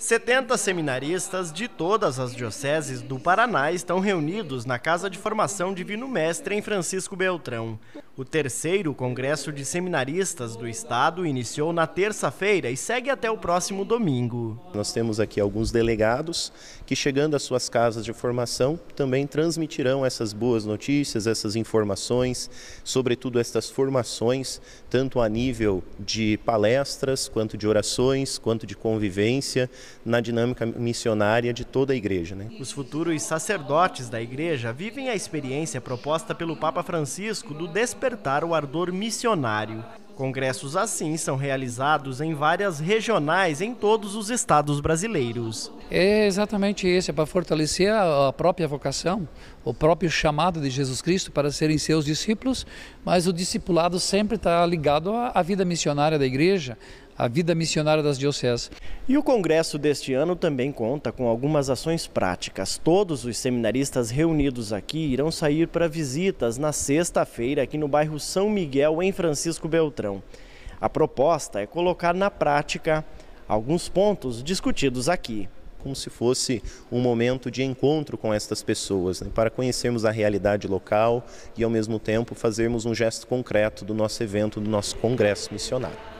70 seminaristas de todas as dioceses do Paraná estão reunidos na Casa de Formação Divino Mestre em Francisco Beltrão. O terceiro Congresso de Seminaristas do Estado iniciou na terça-feira e segue até o próximo domingo. Nós temos aqui alguns delegados que, chegando às suas casas de formação, também transmitirão essas boas notícias, essas informações, sobretudo essas formações, tanto a nível de palestras, quanto de orações, quanto de convivência, na dinâmica missionária de toda a igreja. Né? Os futuros sacerdotes da igreja vivem a experiência proposta pelo Papa Francisco do despertar despertar o ardor missionário. Congressos assim são realizados em várias regionais em todos os estados brasileiros. É exatamente isso, é para fortalecer a própria vocação, o próprio chamado de Jesus Cristo para serem seus discípulos, mas o discipulado sempre está ligado à vida missionária da igreja, a vida missionária das dioceses. E o congresso deste ano também conta com algumas ações práticas. Todos os seminaristas reunidos aqui irão sair para visitas na sexta-feira aqui no bairro São Miguel, em Francisco Beltrão. A proposta é colocar na prática alguns pontos discutidos aqui como se fosse um momento de encontro com estas pessoas, né, para conhecermos a realidade local e, ao mesmo tempo, fazermos um gesto concreto do nosso evento, do nosso congresso missionário.